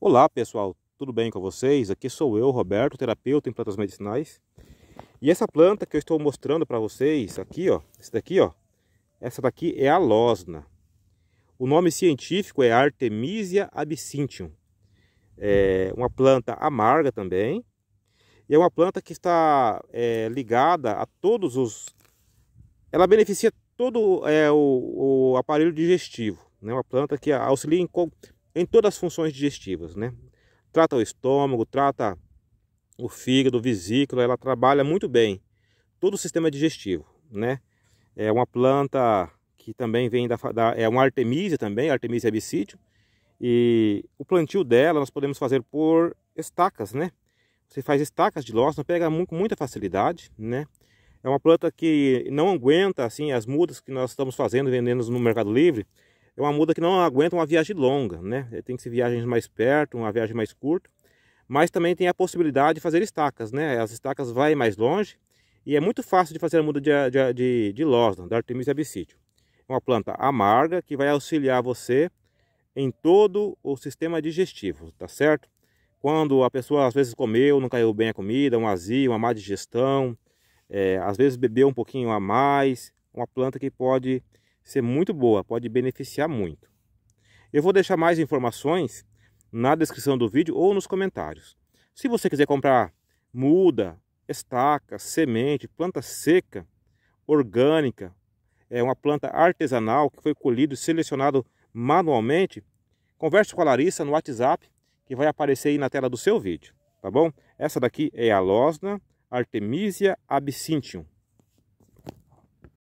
Olá pessoal, tudo bem com vocês? Aqui sou eu, Roberto, terapeuta em plantas medicinais. E essa planta que eu estou mostrando para vocês, aqui ó, essa daqui ó, essa daqui é a losna. O nome científico é Artemisia absinthium. É uma planta amarga também. E é uma planta que está é, ligada a todos os... Ela beneficia todo é, o, o, aparelho digestivo. Né? Uma planta que auxilia em em todas as funções digestivas, né? Trata o estômago, trata o fígado, vesícula, ela trabalha muito bem todo o sistema digestivo, né? É uma planta que também vem da, da é uma artemisia também, artemisia abscídio, e o plantio dela nós podemos fazer por estacas, né? Você faz estacas de lócina, pega com muita facilidade, né? É uma planta que não aguenta assim as mudas que nós estamos fazendo, vendendo no Mercado Livre, é uma muda que não aguenta uma viagem longa, né? Tem que ser viagens mais perto, uma viagem mais curta. Mas também tem a possibilidade de fazer estacas, né? As estacas vai mais longe e é muito fácil de fazer a muda de, de, de, de losna, da Artemisia abscitio. É uma planta amarga que vai auxiliar você em todo o sistema digestivo, tá certo? Quando a pessoa às vezes comeu, não caiu bem a comida, um azia, uma má digestão, é, às vezes bebeu um pouquinho a mais, uma planta que pode ser muito boa, pode beneficiar muito. Eu vou deixar mais informações na descrição do vídeo ou nos comentários. Se você quiser comprar muda, estaca, semente, planta seca, orgânica, é uma planta artesanal que foi colhido e selecionado manualmente, converse com a Larissa no WhatsApp que vai aparecer aí na tela do seu vídeo, tá bom? Essa daqui é a Losna Artemisia absinthium.